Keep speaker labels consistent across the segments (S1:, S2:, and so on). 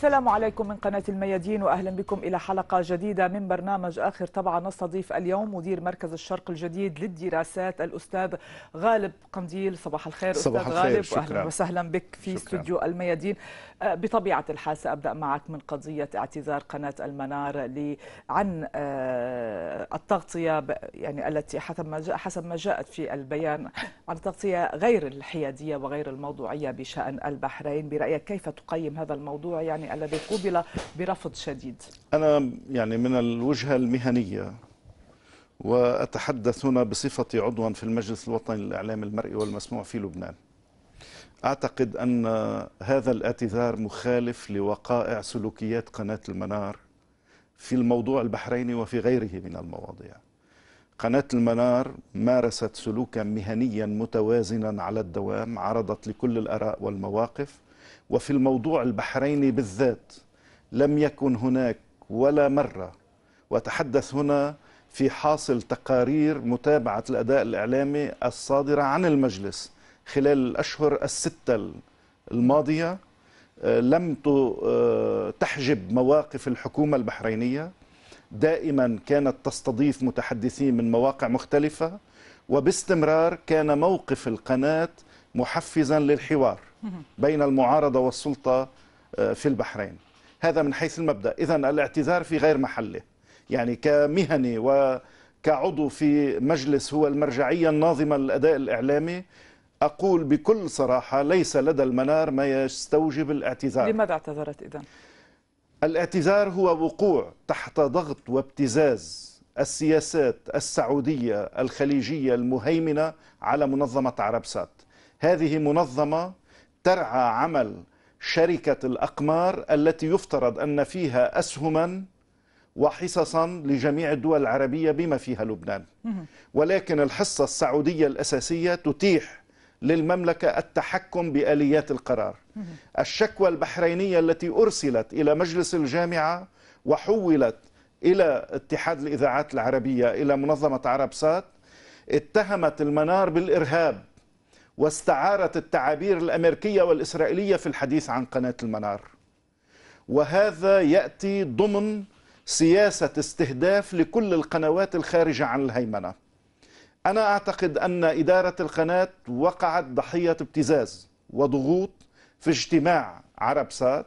S1: السلام عليكم من قناة الميادين وأهلا بكم إلى حلقة جديدة من برنامج آخر طبعا نستضيف اليوم مدير مركز الشرق الجديد للدراسات الأستاذ غالب قنديل صباح الخير صباح أستاذ الخير. غالب شكرا. وأهلا وسهلا بك في استوديو الميادين بطبيعة الحال سأبدأ معك من قضية اعتذار قناة المنار عن آه، التغطية يعني التي حسب ما حسب ما جاءت في البيان عن التغطية غير الحيادية وغير الموضوعية بشأن البحرين برأيك كيف تقيم هذا الموضوع يعني الذي قوبل برفض شديد
S2: أنا يعني من الوجهة المهنية وأتحدث هنا بصفتي عضوا في المجلس الوطني للإعلام المرئي والمسموع في لبنان أعتقد أن هذا الاعتذار مخالف لوقائع سلوكيات قناة المنار في الموضوع البحريني وفي غيره من المواضيع قناة المنار مارست سلوكا مهنيا متوازنا على الدوام عرضت لكل الآراء والمواقف وفي الموضوع البحريني بالذات لم يكن هناك ولا مرة وتحدث هنا في حاصل تقارير متابعة الأداء الإعلامي الصادرة عن المجلس خلال الأشهر الستة الماضية آه، لم آه، تحجب مواقف الحكومة البحرينية دائما كانت تستضيف متحدثين من مواقع مختلفة وباستمرار كان موقف القناة محفزا للحوار بين المعارضة والسلطة آه، في البحرين هذا من حيث المبدأ إذا الاعتذار في غير محله يعني كمهني وكعضو في مجلس هو المرجعية الناظمة للأداء الإعلامي أقول بكل صراحة ليس لدى المنار ما يستوجب الاعتذار لماذا اعتذرت إذن؟ الاعتذار هو وقوع تحت ضغط وابتزاز السياسات السعودية الخليجية المهيمنة على منظمة عربسات هذه منظمة ترعى عمل شركة الأقمار التي يفترض أن فيها أسهما وحصصا لجميع الدول العربية بما فيها لبنان ولكن الحصة السعودية الأساسية تتيح للمملكة التحكم بآليات القرار الشكوى البحرينية التي أرسلت إلى مجلس الجامعة وحولت إلى اتحاد الإذاعات العربية إلى منظمة عرب سات اتهمت المنار بالإرهاب واستعارت التعابير الأمريكية والإسرائيلية في الحديث عن قناة المنار وهذا يأتي ضمن سياسة استهداف لكل القنوات الخارجة عن الهيمنة أنا أعتقد أن إدارة القناة وقعت ضحية ابتزاز وضغوط في اجتماع عرب سات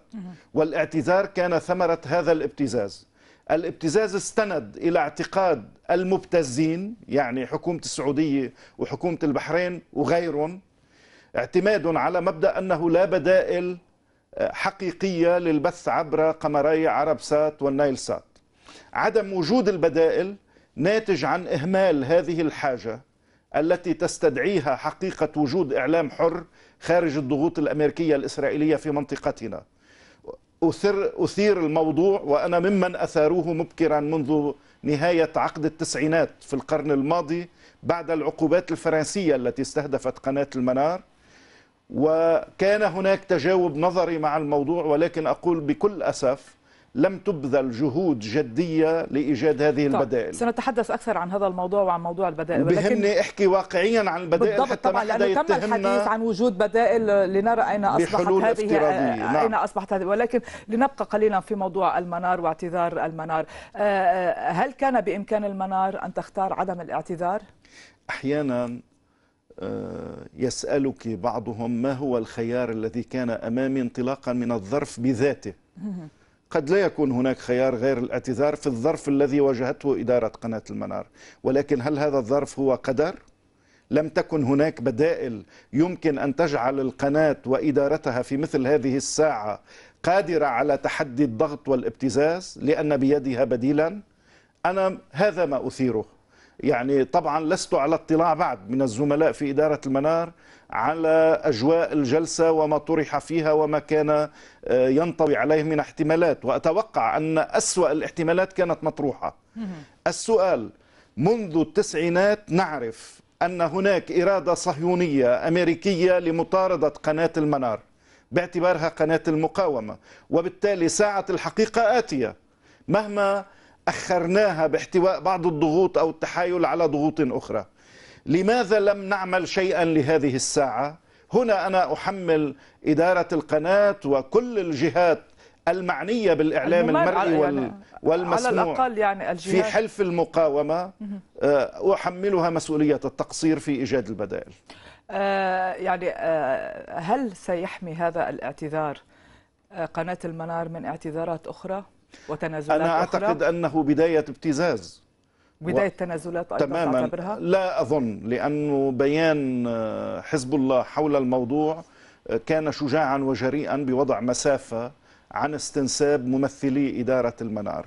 S2: والاعتذار كان ثمرة هذا الابتزاز الابتزاز استند إلى اعتقاد المبتزين يعني حكومة السعودية وحكومة البحرين وغيرهم اعتماد على مبدأ أنه لا بدائل آه، حقيقية للبث عبر قمري عرب سات والنايل سات عدم وجود البدائل ناتج عن إهمال هذه الحاجة التي تستدعيها حقيقة وجود إعلام حر خارج الضغوط الأمريكية الإسرائيلية في منطقتنا أثير, أثير الموضوع وأنا ممن أثاروه مبكرا منذ نهاية عقد التسعينات في القرن الماضي بعد العقوبات الفرنسية التي استهدفت قناة المنار وكان هناك تجاوب نظري مع الموضوع ولكن أقول بكل أسف لم تبذل جهود جدية لإيجاد هذه طيب. البدائل
S1: سنتحدث أكثر عن هذا الموضوع وعن موضوع البدائل ولكن احكي
S2: واقعيا عن البدائل بالضبط حتى طبعا لأنه تم الحديث عن
S1: وجود بدائل لنرى أين أصبحت هذه آه، آه، نعم. أين أصبحت هذه ولكن لنبقى قليلا في موضوع المنار واعتذار المنار آه، هل كان بإمكان المنار أن تختار عدم الاعتذار؟
S2: أحيانا يسألك بعضهم ما هو الخيار الذي كان أمامي انطلاقا من الظرف بذاته قد لا يكون هناك خيار غير الاعتذار في الظرف الذي واجهته إدارة قناة المنار ولكن هل هذا الظرف هو قدر؟ لم تكن هناك بدائل يمكن أن تجعل القناة وإدارتها في مثل هذه الساعة قادرة على تحدي الضغط والابتزاز لأن بيدها بديلا أنا هذا ما أثيره يعني طبعا لست على اطلاع بعد من الزملاء في إدارة المنار على أجواء الجلسة وما طرح فيها وما كان آه، ينطوي عليه من احتمالات وأتوقع أن أسوأ الاحتمالات كانت مطروحة السؤال منذ التسعينات نعرف أن هناك إرادة صهيونية أمريكية لمطاردة قناة المنار باعتبارها قناة المقاومة وبالتالي ساعة الحقيقة آتية مهما أخرناها باحتواء بعض الضغوط أو التحايل على ضغوط أخرى لماذا لم نعمل شيئا لهذه الساعة هنا أنا أحمل إدارة القناة وكل الجهات المعنية بالإعلام المرئي وال... والمسموع يعني على الأقل
S1: يعني الجهات في
S2: حلف المقاومة آه، أحملها مسؤولية التقصير في إيجاد البدائل
S1: آه يعني آه هل سيحمي هذا الاعتذار آه، قناة المنار من اعتذارات أخرى وتنازلات أنا أعتقد
S2: أخرى؟ أنه بداية ابتزاز بداية
S1: تنازلات أيضا تماما تعتبرها؟
S2: لا أظن لأنه بيان آه، حزب الله حول الموضوع آه، كان شجاعا وجريئا بوضع مسافة عن استنساب ممثلي إدارة المنار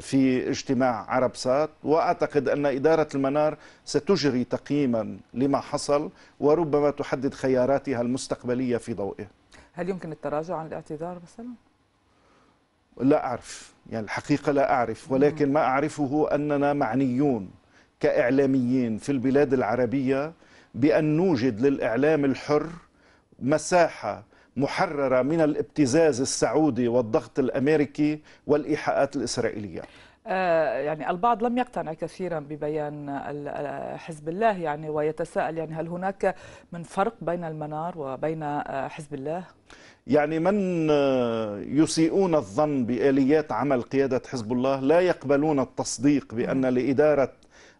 S2: في اجتماع عرب سات وأعتقد أن إدارة المنار ستجري تقييما لما حصل وربما تحدد خياراتها المستقبلية في ضوئه
S1: هل يمكن التراجع عن الاعتذار مثلا؟
S2: لا أعرف يعني الحقيقة لا أعرف ولكن ما أعرفه أننا معنيون كإعلاميين في البلاد العربية بأن نوجد للإعلام الحر مساحة محررة من الابتزاز السعودي والضغط الأمريكي والإيحاءات الإسرائيلية
S1: آه، يعني البعض لم يقتنع كثيرا ببيان حزب الله يعني ويتساءل يعني هل هناك من فرق بين المنار وبين آه، حزب الله؟
S2: يعني من آه، يسيئون الظن بآليات عمل قيادة حزب الله لا يقبلون التصديق بأن لإدارة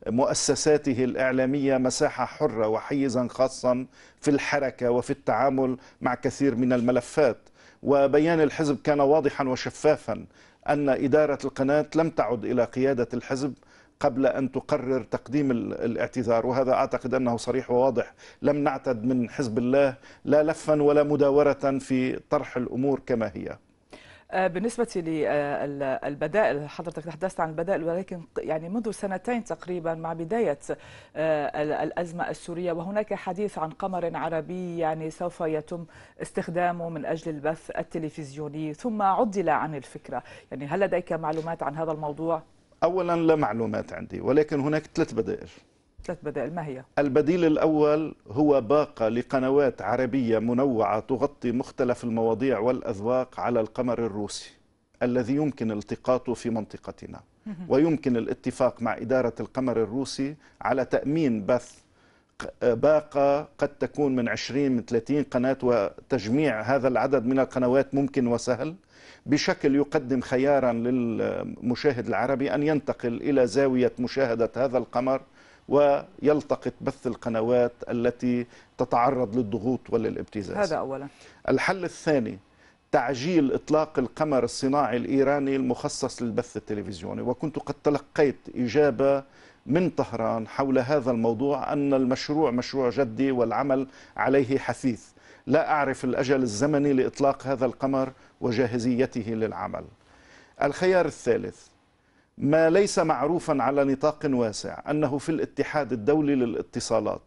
S2: مؤسساته الإعلامية مساحة حرة وحيزا خاصا في الحركة وفي التعامل مع كثير من الملفات وبيان الحزب كان واضحا وشفافا أن إدارة القناة لم تعد إلى قيادة الحزب قبل أن تقرر تقديم الاعتذار وهذا أعتقد أنه صريح وواضح لم نعتد من حزب الله لا لفا ولا مداورة في طرح الأمور كما هي
S1: آه، بالنسبة للبدائل آه، حضرتك تحدثت عن البدائل ولكن يعني منذ سنتين تقريبا مع بداية آه، الأزمة السورية وهناك حديث عن قمر عربي يعني سوف يتم استخدامه من أجل البث التلفزيوني ثم عدل عن الفكرة يعني هل لديك معلومات عن هذا الموضوع؟
S2: أولا لا معلومات عندي ولكن هناك ثلاث بدائل
S1: ثلاث بدائل ما هي؟
S2: البديل الأول هو باقة لقنوات عربية منوعة تغطي مختلف المواضيع والأذواق على القمر الروسي الذي يمكن التقاطه في منطقتنا ويمكن الاتفاق مع إدارة القمر الروسي على تأمين بث باقة قد تكون من 20 من 30 قناة وتجميع هذا العدد من القنوات ممكن وسهل بشكل يقدم خيارا للمشاهد العربي أن ينتقل إلى زاوية مشاهدة هذا القمر ويلتقط بث القنوات التي تتعرض للضغوط وللابتزاز هذا أولا الحل الثاني تعجيل إطلاق القمر الصناعي الإيراني المخصص للبث التلفزيوني وكنت قد تلقيت إجابة من طهران حول هذا الموضوع أن المشروع مشروع جدي والعمل عليه حثيث لا أعرف الأجل الزمني لإطلاق هذا القمر وجاهزيته للعمل الخيار الثالث ما ليس معروفا على نطاق واسع أنه في الاتحاد الدولي للاتصالات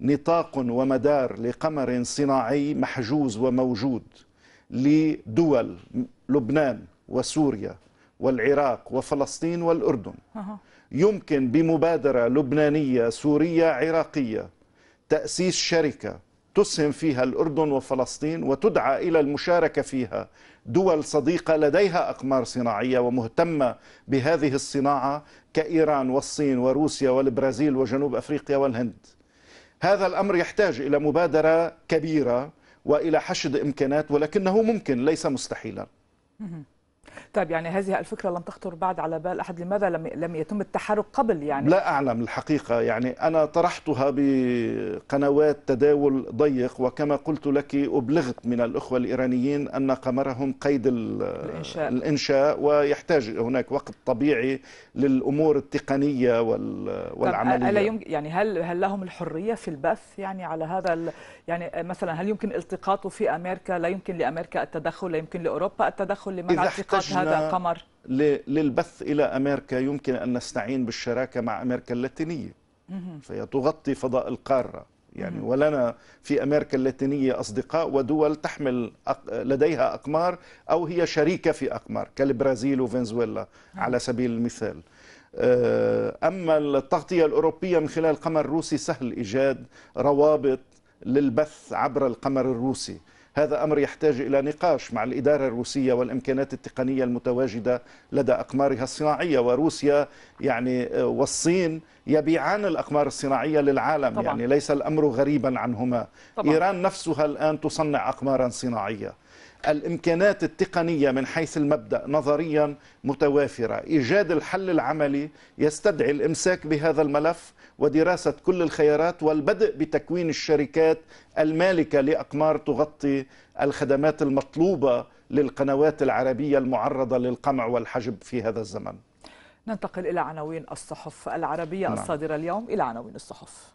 S2: نطاق ومدار لقمر صناعي محجوز وموجود لدول لبنان وسوريا والعراق وفلسطين والأردن يمكن بمبادرة لبنانية سورية عراقية تأسيس شركة تسهم فيها الأردن وفلسطين وتدعى إلى المشاركة فيها دول صديقة لديها أقمار صناعية ومهتمة بهذه الصناعة كإيران والصين وروسيا والبرازيل وجنوب أفريقيا والهند هذا الأمر يحتاج إلى مبادرة كبيرة وإلى حشد إمكانات ولكنه ممكن ليس مستحيلا
S1: طيب يعني هذه الفكره لم تخطر بعد على بال احد لماذا لم لم يتم التحرك قبل يعني لا
S2: اعلم الحقيقه يعني انا طرحتها بقنوات تداول ضيق وكما قلت لك ابلغت من الاخوه الايرانيين ان قمرهم قيد الانشاء, الإنشاء ويحتاج هناك وقت طبيعي للامور التقنيه والعمليه الا يمكن
S1: يعني هل هل لهم الحريه في البث يعني على هذا يعني مثلا هل يمكن التقاطه في امريكا لا يمكن لامريكا التدخل لا يمكن لاوروبا التدخل لمنع التقاط هذا القمر
S2: للبث إلى أمريكا يمكن أن نستعين بالشراكة مع أمريكا اللاتينية فهي تغطي فضاء القارة يعني ولنا في أمريكا اللاتينية أصدقاء ودول تحمل لديها أقمار أو هي شريكة في أقمار كالبرازيل وفنزويلا نعم. على سبيل المثال آه، أما التغطية الأوروبية من خلال القمر الروسي سهل إيجاد روابط للبث عبر القمر الروسي هذا أمر يحتاج إلى نقاش مع الإدارة الروسية والإمكانات التقنية المتواجدة لدى أقمارها الصناعية وروسيا يعني آه، والصين يبيعان الأقمار الصناعية للعالم طبعا. يعني ليس الأمر غريبا عنهما طبعا. إيران نفسها الآن تصنع أقمارا صناعية الامكانات التقنيه من حيث المبدا نظريا متوافره، ايجاد الحل العملي يستدعي الامساك بهذا الملف ودراسة كل الخيارات والبدء بتكوين الشركات المالكة لأقمار تغطي الخدمات المطلوبة للقنوات العربية المعرضة للقمع والحجب في هذا الزمن
S1: ننتقل إلى عناوين الصحف العربية نعم. الصادرة اليوم إلى عناوين الصحف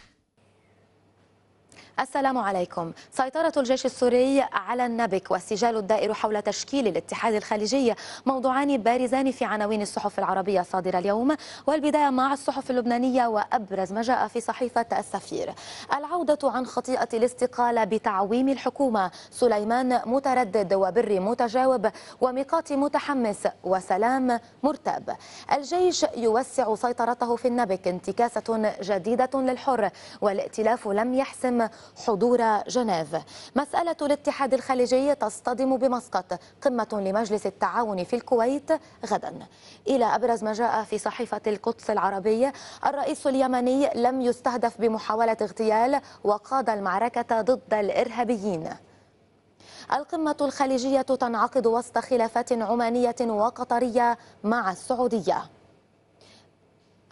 S3: السلام عليكم سيطرة الجيش السوري على النبك والسجال الدائر حول تشكيل الاتحاد الخليجي موضوعان بارزان في عناوين الصحف العربية الصادرة اليوم والبداية مع الصحف اللبنانية وأبرز ما جاء في صحيفة السفير العودة عن خطيئة الاستقالة بتعويم الحكومة سليمان متردد وبري متجاوب وميقات متحمس وسلام مرتاب الجيش يوسع سيطرته في النبك انتكاسة جديدة للحر والائتلاف لم يحسم حضور جنيف مسألة الاتحاد الخليجي تصطدم بمسقط قمة لمجلس التعاون في الكويت غدا إلى أبرز ما جاء في صحيفة القدس العربية الرئيس اليمني لم يستهدف بمحاولة اغتيال وقاد المعركة ضد الإرهابيين القمة الخليجية تنعقد وسط خلافات عمانية وقطرية مع السعودية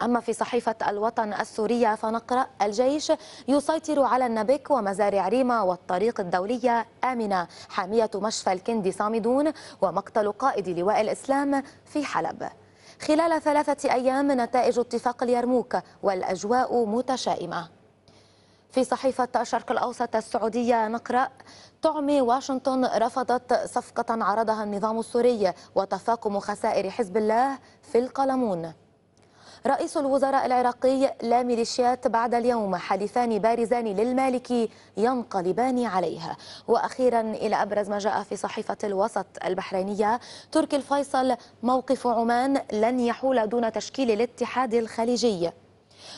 S3: أما في صحيفة الوطن السورية فنقرأ الجيش يسيطر على النبك ومزارع ريما والطريق الدولية آمنة حامية مشفى الكندي صامدون ومقتل قائد لواء الإسلام في حلب خلال ثلاثة أيام نتائج اتفاق اليرموك والأجواء متشائمة في صحيفة الشرق الأوسط السعودية نقرأ تعمي واشنطن رفضت صفقة عرضها النظام السوري وتفاقم خسائر حزب الله في القلمون رئيس الوزراء العراقي لا ميليشيات بعد اليوم حديثان بارزان للمالكي ينقلبان عليها وأخيرا إلى أبرز ما جاء في صحيفة الوسط البحرينية تركي الفيصل موقف عمان لن يحول دون تشكيل الاتحاد الخليجي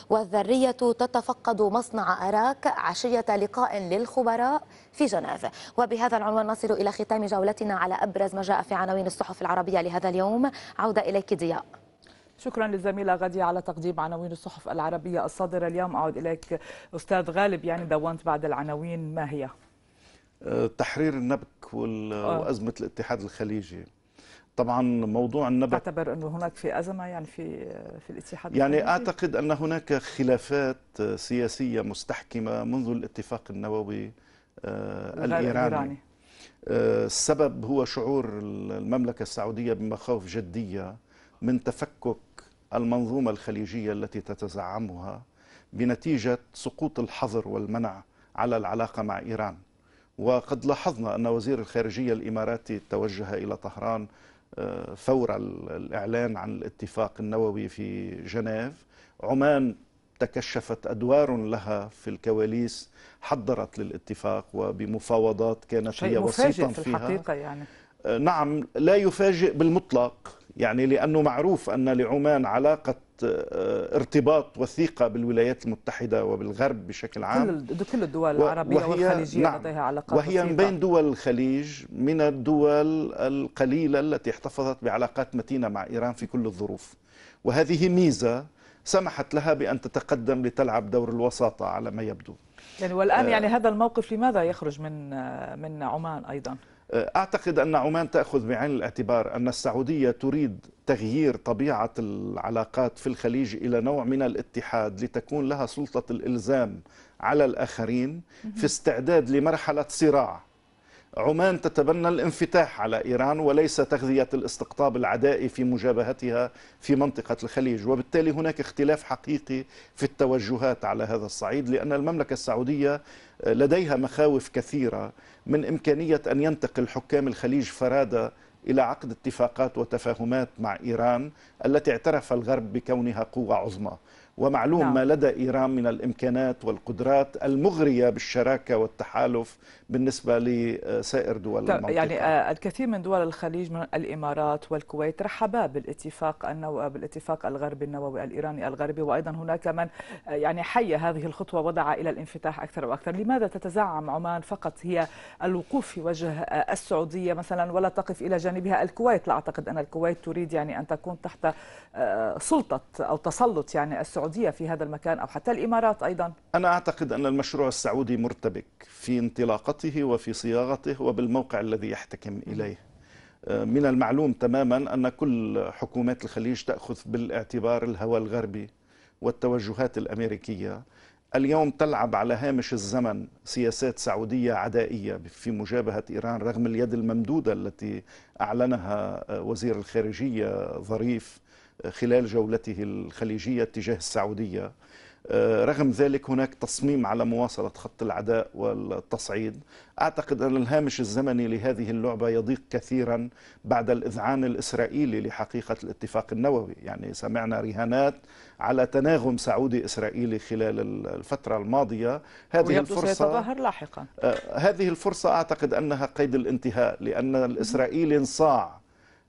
S3: والذرية تتفقد مصنع أراك عشية لقاء للخبراء في جنيف وبهذا العنوان نصل إلى ختام جولتنا على أبرز ما جاء في عناوين الصحف العربية لهذا اليوم عودة إليك ضياء
S1: شكرا للزميله غادية على تقديم عناوين الصحف العربيه الصادره اليوم اعود اليك استاذ غالب يعني دونت بعد العناوين ما هي؟
S2: أه، تحرير النبك آه. وازمه الاتحاد الخليجي طبعا موضوع النبك تعتبر انه هناك في ازمه يعني في في الاتحاد يعني الخليجي؟ اعتقد ان هناك خلافات آه، سياسيه مستحكمه منذ الاتفاق النووي الايراني الإيراني. السبب هو شعور المملكه السعوديه بمخاوف جديه من تفكك المنظومة الخليجية التي تتزعمها بنتيجة سقوط الحظر والمنع على العلاقة مع إيران وقد لاحظنا أن وزير الخارجية الإماراتي توجه إلى طهران آه، فور الإعلان عن الاتفاق النووي في جنيف عمان تكشفت أدوار لها في الكواليس حضرت للاتفاق وبمفاوضات كانت هي وسيطا في فيها الحقيقة يعني. آه، نعم لا يفاجئ بالمطلق يعني لأنه معروف أن لعمان علاقة آه، ارتباط وثيقة بالولايات المتحدة وبالغرب بشكل عام
S1: كل الدول العربية والخليجية نعم لديها علاقات وهي من
S2: بين دول الخليج من الدول القليلة التي احتفظت بعلاقات متينة مع إيران في كل الظروف وهذه ميزة سمحت لها بأن تتقدم لتلعب دور الوساطة على ما يبدو
S1: يعني والآن آه. يعني هذا الموقف لماذا يخرج من آه، من عمان أيضا؟
S2: أعتقد أن عمان تأخذ بعين الاعتبار أن السعودية تريد تغيير طبيعة العلاقات في الخليج إلى نوع من الاتحاد لتكون لها سلطة الإلزام على الآخرين في استعداد لمرحلة صراع عمان تتبنى الانفتاح على إيران وليس تغذية الاستقطاب العدائي في مجابهتها في منطقة الخليج وبالتالي هناك اختلاف حقيقي في التوجهات على هذا الصعيد لأن المملكة السعودية لديها مخاوف كثيرة من إمكانية أن ينتقل حكام الخليج فرادة إلى عقد اتفاقات وتفاهمات مع إيران التي اعترف الغرب بكونها قوة عظمى ومعلوم نعم. ما لدى إيران من الإمكانات والقدرات المغرية بالشراكة والتحالف بالنسبة لسائر آه، دول طيب، المنطقة يعني
S1: آه، الكثير من دول الخليج من الإمارات والكويت رحبا بالاتفاق النو... بالاتفاق الغربي النووي الإيراني الغربي وأيضا هناك من آه، يعني حي هذه الخطوة وضع إلى الانفتاح أكثر وأكثر لماذا تتزعم عمان فقط هي الوقوف في وجه السعودية مثلا ولا تقف إلى جانبها الكويت لا أعتقد أن الكويت تريد يعني أن تكون تحت سلطة أو تسلط يعني السعودية في هذا المكان أو حتى الإمارات أيضا
S2: أنا أعتقد أن المشروع السعودي مرتبك في انطلاقته طريقته وفي صياغته وبالموقع الذي يحتكم إليه آه، من المعلوم تماما أن كل حكومات الخليج تأخذ بالاعتبار الهوى الغربي والتوجهات الأمريكية اليوم تلعب على هامش الزمن سياسات سعودية عدائية في مجابهة إيران رغم اليد الممدودة التي أعلنها آه، وزير الخارجية ظريف آه، خلال جولته الخليجية تجاه السعودية آه، رغم ذلك هناك تصميم على مواصلة خط العداء والتصعيد أعتقد أن الهامش الزمني لهذه اللعبة يضيق كثيرا بعد الإذعان الإسرائيلي لحقيقة الاتفاق النووي يعني سمعنا رهانات على تناغم سعودي إسرائيلي خلال الفترة الماضية هذه الفرصة سيتظاهر لاحقا آه، هذه الفرصة أعتقد أنها قيد الانتهاء لأن الإسرائيلي انصاع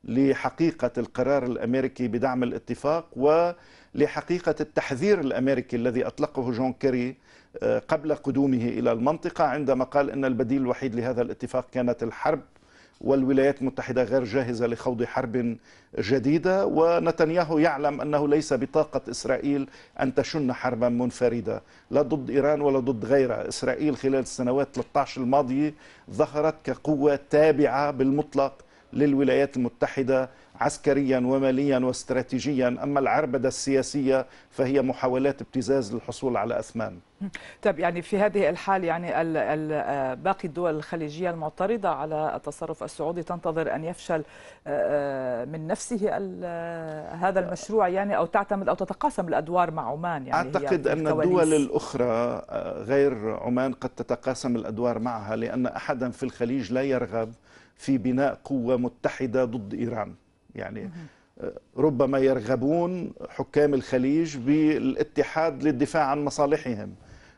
S2: لحقيقة القرار الأمريكي بدعم الاتفاق و لحقيقة التحذير الأمريكي الذي أطلقه جون كيري آه، قبل قدومه إلى المنطقة عندما قال أن البديل الوحيد لهذا الاتفاق كانت الحرب والولايات المتحدة غير جاهزة لخوض حرب جديدة ونتنياهو يعلم أنه ليس بطاقة إسرائيل أن تشن حربا منفردة لا ضد إيران ولا ضد غيرها إسرائيل خلال السنوات 13 الماضية ظهرت كقوة تابعة بالمطلق للولايات المتحدة عسكريا وماليا واستراتيجيا أما العربدة السياسية فهي محاولات ابتزاز للحصول على أثمان
S1: طيب يعني في هذه الحال يعني آه، باقي الدول الخليجية المعترضة على التصرف السعودي تنتظر أن يفشل آه، آه، من نفسه هذا المشروع يعني أو تعتمد أو تتقاسم الأدوار مع عمان يعني أعتقد أن الدول
S2: الأخرى غير عمان قد تتقاسم الأدوار معها لأن أحدا في الخليج لا يرغب في بناء قوة متحدة ضد إيران يعني آه، ربما يرغبون حكام الخليج بالاتحاد للدفاع عن مصالحهم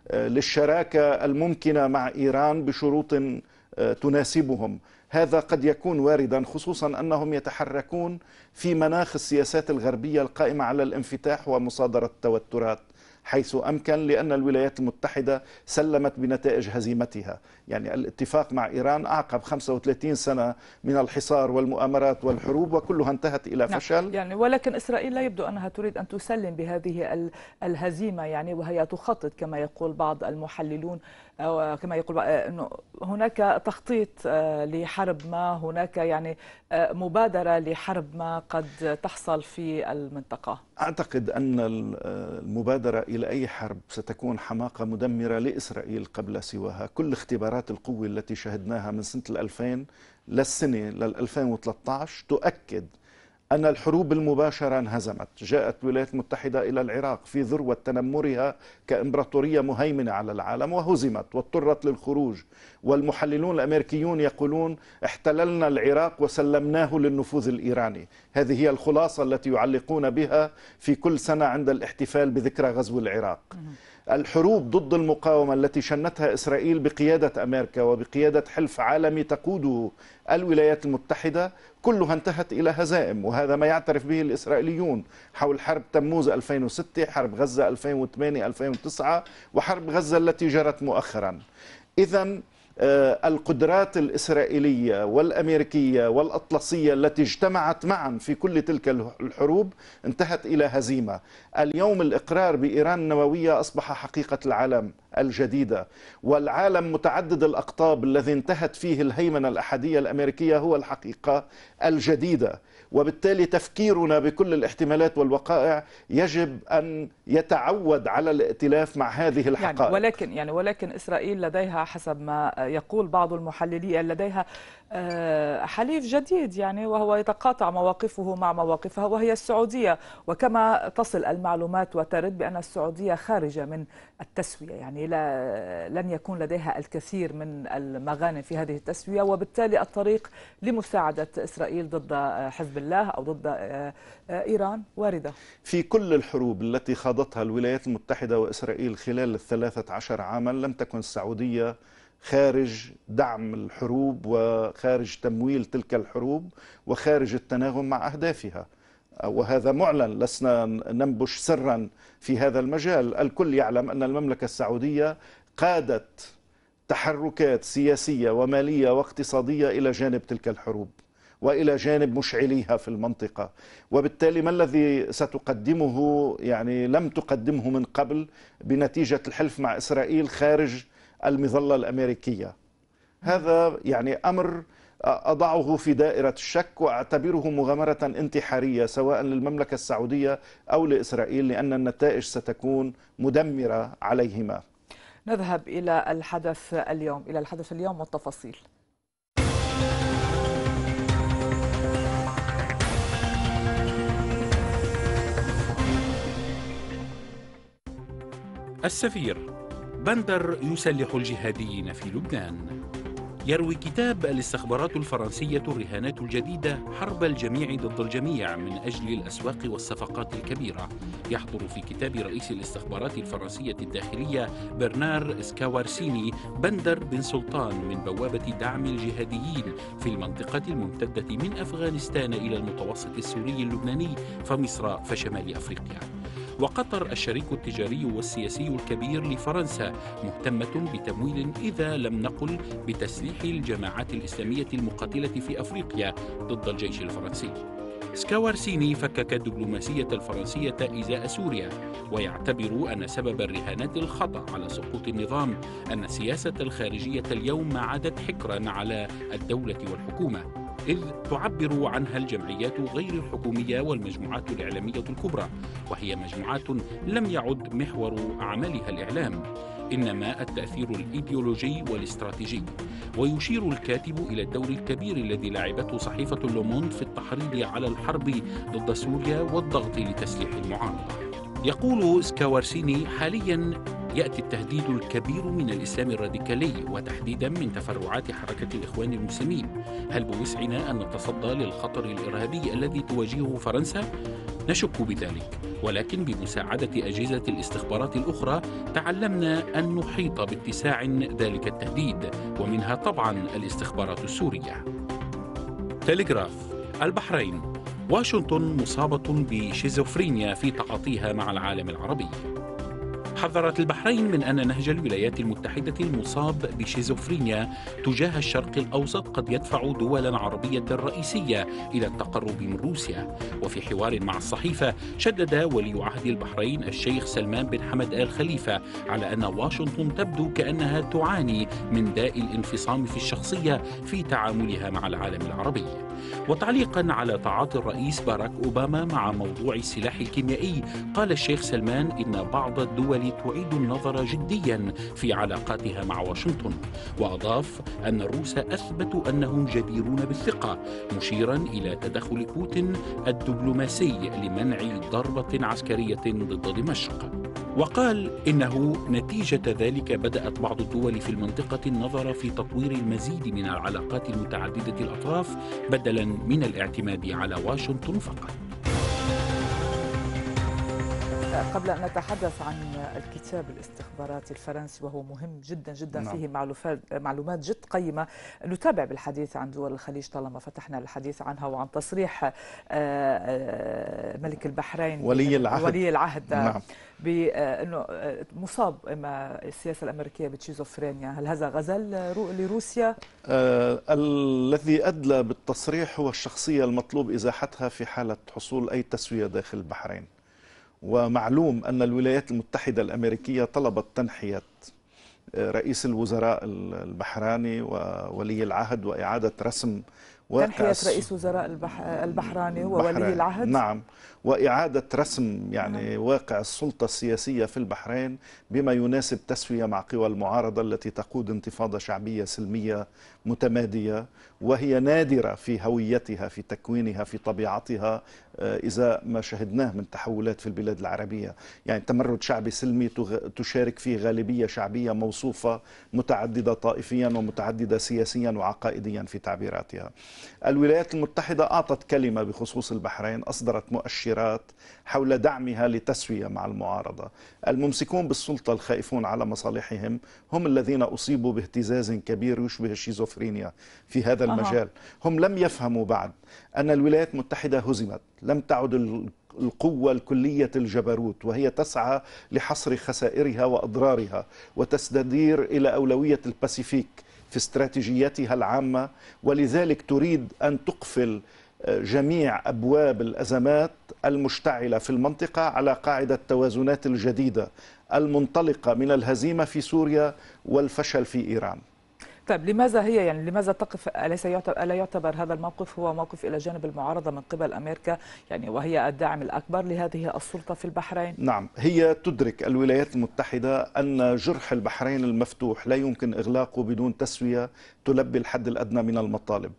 S2: آه، للشراكة الممكنة مع إيران بشروط آه، تناسبهم هذا قد يكون واردا خصوصا أنهم يتحركون في مناخ السياسات الغربية القائمة على الانفتاح ومصادرة التوترات حيث أمكن لأن الولايات المتحدة سلمت بنتائج هزيمتها يعني الاتفاق مع إيران أعقب 35 سنة من الحصار والمؤامرات والحروب وكلها انتهت إلى نعم. فشل
S1: يعني ولكن إسرائيل لا يبدو أنها تريد أن تسلم بهذه الهزيمة يعني وهي تخطط كما يقول بعض المحللون أو كما يقول أنه هناك تخطيط آه، لحرب ما هناك يعني آه، مبادرة لحرب ما قد تحصل في المنطقة
S2: أعتقد أن آه، المبادرة إلى أي حرب ستكون حماقة مدمرة لإسرائيل قبل سواها كل اختبارات القوة التي شهدناها من سنة 2000 للسنة لل 2013 تؤكد أن الحروب المباشرة انهزمت جاءت الولايات المتحدة إلى العراق في ذروة تنمرها كإمبراطورية مهيمنة على العالم وهزمت واضطرت للخروج والمحللون الأمريكيون يقولون احتللنا العراق وسلمناه للنفوذ الإيراني هذه هي الخلاصة التي يعلقون بها في كل سنة عند الاحتفال بذكرى غزو العراق الحروب ضد المقاومة التي شنتها إسرائيل بقيادة أمريكا وبقيادة حلف عالمي تقوده الولايات المتحدة كلها انتهت إلى هزائم وهذا ما يعترف به الإسرائيليون حول حرب تموز 2006 حرب غزة 2008-2009 وحرب غزة التي جرت مؤخرا إذا آه، القدرات الإسرائيلية والأمريكية والأطلسية التي اجتمعت معا في كل تلك الحروب انتهت إلى هزيمة اليوم الإقرار بإيران النووية أصبح حقيقة العالم الجديدة والعالم متعدد الأقطاب الذي انتهت فيه الهيمنة الأحدية الأمريكية هو الحقيقة الجديدة وبالتالي تفكيرنا بكل الاحتمالات والوقائع يجب أن يتعود على الائتلاف مع هذه يعني الحقائق يعني
S1: ولكن يعني ولكن إسرائيل لديها حسب ما يقول بعض المحللين لديها آه، حليف جديد يعني وهو يتقاطع مواقفه مع مواقفها وهي السعودية وكما تصل المعلومات وترد بأن السعودية خارجة من التسوية يعني لا لن يكون لديها الكثير من المغانم في هذه التسوية وبالتالي الطريق لمساعدة إسرائيل ضد حزب الله أو ضد آه، آه، إيران واردة
S2: في كل الحروب التي خاضتها الولايات المتحدة وإسرائيل خلال الثلاثة عشر عاما لم تكن السعودية خارج دعم الحروب وخارج تمويل تلك الحروب وخارج التناغم مع أهدافها وهذا معلن لسنا ننبش سرا في هذا المجال الكل يعلم أن المملكة السعودية قادت تحركات سياسية ومالية واقتصادية إلى جانب تلك الحروب والى جانب مشعليها في المنطقه وبالتالي ما الذي ستقدمه يعني لم تقدمه من قبل بنتيجه الحلف مع اسرائيل خارج المظلة الأمريكية هذا يعني أمر أضعه في دائرة الشك وأعتبره مغامرة انتحارية سواء للمملكة السعودية أو لإسرائيل لأن النتائج ستكون مدمرة عليهما
S1: نذهب إلى الحدث اليوم إلى الحدث اليوم والتفاصيل
S4: السفير بندر يسلح الجهاديين في لبنان يروي كتاب الاستخبارات الفرنسية الرهانات الجديدة حرب الجميع ضد الجميع من أجل الأسواق والصفقات الكبيرة يحضر في كتاب رئيس الاستخبارات الفرنسية الداخلية برنار سكاوارسيني بندر بن سلطان من بوابة دعم الجهاديين في المنطقة الممتدة من أفغانستان إلى المتوسط السوري اللبناني فمصر فشمال أفريقيا وقطر الشريك التجاري والسياسي الكبير لفرنسا مهتمة بتمويل إذا لم نقل بتسليح الجماعات الإسلامية المقاتلة في أفريقيا ضد الجيش الفرنسي سكاوارسيني فكك الدبلوماسية الفرنسية إزاء سوريا ويعتبر أن سبب الرهانات الخطأ على سقوط النظام أن السياسة الخارجية اليوم عادت حكرا على الدولة والحكومة إذ تعبر عنها الجمعيات غير الحكومية والمجموعات الإعلامية الكبرى وهي مجموعات لم يعد محور عملها الإعلام إنما التأثير الإيديولوجي والاستراتيجي ويشير الكاتب إلى الدور الكبير الذي لعبته صحيفة لوموند في التحريض على الحرب ضد سوريا والضغط لتسليح المعارضة يقول سكاورسيني حاليا يأتي التهديد الكبير من الإسلام الراديكالي وتحديدا من تفرعات حركة الإخوان المسلمين هل بوسعنا أن نتصدى للخطر الإرهابي الذي تواجهه فرنسا؟ نشك بذلك ولكن بمساعدة أجهزة الاستخبارات الأخرى تعلمنا أن نحيط باتساع ذلك التهديد ومنها طبعا الاستخبارات السورية تلغراف البحرين واشنطن مصابة بشيزوفرينيا في تعاطيها مع العالم العربي حذرت البحرين من أن نهج الولايات المتحدة المصاب بشيزوفرينيا تجاه الشرق الأوسط قد يدفع دولا عربية رئيسية إلى التقرب من روسيا وفي حوار مع الصحيفة شدد ولي عهد البحرين الشيخ سلمان بن حمد آل خليفة على أن واشنطن تبدو كأنها تعاني من داء الانفصام في الشخصية في تعاملها مع العالم العربي وتعليقا على تعاطي الرئيس باراك أوباما مع موضوع السلاح الكيميائي قال الشيخ سلمان إن بعض الدول التي تعيد النظر جديا في علاقاتها مع واشنطن وأضاف أن الروس أثبتوا أنهم جديرون بالثقة مشيرا إلى تدخل بوتين الدبلوماسي لمنع ضربة عسكرية ضد دمشق وقال انه نتيجه ذلك بدات بعض الدول في المنطقه النظر في تطوير المزيد من العلاقات المتعدده الاطراف بدلا من الاعتماد على واشنطن فقط
S1: قبل أن نتحدث عن الكتاب الاستخباراتي الفرنسي وهو مهم جدا جدا نعم. فيه معلومات جد قيمة نتابع بالحديث عن دول الخليج طالما فتحنا الحديث عنها وعن تصريح آه، آه، ملك البحرين ولي العهد ولي العهد نعم. بأنه آه، مصاب إما السياسة الأمريكية بتشيزوفرينيا هل هذا غزل
S2: لروسيا؟ آه الذي أدلى بالتصريح هو الشخصية المطلوب إزاحتها في حالة حصول أي تسوية داخل البحرين ومعلوم أن الولايات المتحدة الأمريكية طلبت تنحية آه، رئيس الوزراء البحراني وولي العهد وإعادة رسم تنحية رئيس
S1: وزراء البح... البحراني هو ولي العهد نعم
S2: وإعادة رسم يعني نعم. واقع السلطة السياسية في البحرين بما يناسب تسوية مع قوى المعارضة التي تقود انتفاضة شعبية سلمية متمادية وهي نادرة في هويتها في تكوينها في طبيعتها آه، إذا ما شهدناه من تحولات في البلاد العربية يعني تمرد شعبي سلمي تشارك فيه غالبية شعبية موصوفة متعددة طائفيا ومتعددة سياسيا وعقائديا في تعبيراتها الولايات المتحدة أعطت كلمة بخصوص البحرين أصدرت مؤشرات حول دعمها لتسوية مع المعارضة الممسكون بالسلطة الخائفون على مصالحهم هم الذين أصيبوا باهتزاز كبير يشبه الشيزوفرينيا في هذا المجال أه. هم لم يفهموا بعد أن الولايات المتحدة هزمت لم تعد القوة الكلية الجبروت وهي تسعى لحصر خسائرها وأضرارها وتستدير إلى أولوية الباسيفيك في استراتيجيتها العامة ولذلك تريد أن تقفل آه، جميع أبواب الأزمات المشتعلة في المنطقة على قاعدة التوازنات الجديدة المنطلقة من الهزيمة في سوريا والفشل في إيران
S1: طيب لماذا هي يعني لماذا تقف اليس يعتبر الا يعتبر هذا الموقف هو موقف الى جانب المعارضه من قبل امريكا يعني وهي الداعم الاكبر لهذه السلطه في البحرين؟
S2: نعم هي تدرك الولايات المتحده ان جرح البحرين المفتوح لا يمكن اغلاقه بدون تسويه تلبي الحد الادنى من المطالب.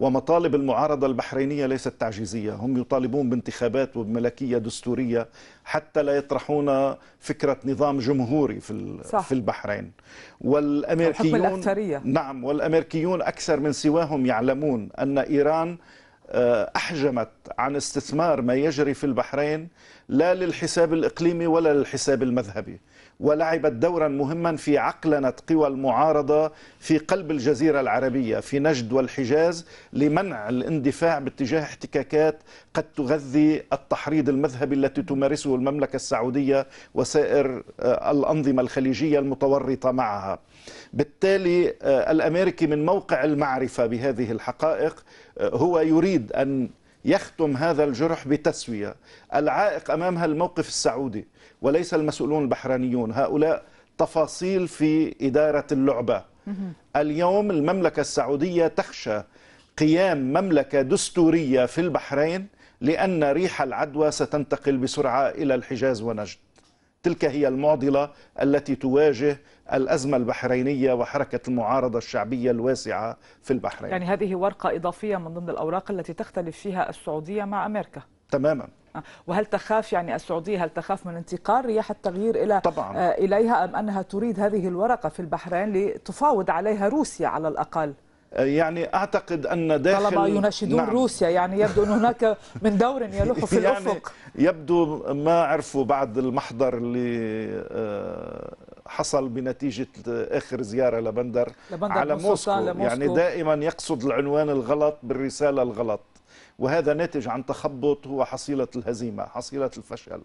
S2: ومطالب المعارضة البحرينية ليست تعجيزية هم يطالبون بانتخابات وبملكية دستورية حتى لا يطرحون فكرة نظام جمهوري في صح. في البحرين والأمريكيون الأكثرية. نعم والأمريكيون أكثر من سواهم يعلمون أن إيران آه، أحجمت عن استثمار ما يجري في البحرين لا للحساب الإقليمي ولا للحساب المذهبي ولعبت دورا مهما في عقلنة قوى المعارضة في قلب الجزيرة العربية في نجد والحجاز لمنع الاندفاع باتجاه احتكاكات قد تغذي التحريض المذهبي التي تمارسه المملكة السعودية وسائر آه، الأنظمة الخليجية المتورطة معها بالتالي آه، الأمريكي من موقع المعرفة بهذه الحقائق آه، هو يريد أن يختم هذا الجرح بتسوية العائق أمامها الموقف السعودي وليس المسؤولون البحرينيون هؤلاء تفاصيل في إدارة اللعبة اليوم المملكة السعودية تخشى قيام مملكة دستورية في البحرين لأن ريح العدوى ستنتقل بسرعة إلى الحجاز ونجد تلك هي المعضلة التي تواجه الأزمة البحرينية وحركة المعارضة الشعبية الواسعة في البحرين يعني
S1: هذه ورقة إضافية من ضمن الأوراق التي تختلف فيها السعودية مع أمريكا تماما آه. وهل تخاف يعني السعودية هل تخاف من انتقال رياح التغيير إلى طبعا. آه، إليها أم أنها تريد هذه الورقة في البحرين لتفاوض عليها روسيا على
S2: الأقل آه، يعني اعتقد ان داخل طالما نعم. يناشدون نعم. روسيا
S1: يعني يبدو ان هناك من دور يلوح في يعني الافق
S2: يبدو ما عرفوا بعد المحضر اللي حصل بنتيجه اخر زياره لبندر, لبندر على موسكو. موسكو يعني دائما يقصد العنوان الغلط بالرساله الغلط وهذا ناتج عن تخبط هو حصيلة الهزيمة حصيلة الفشل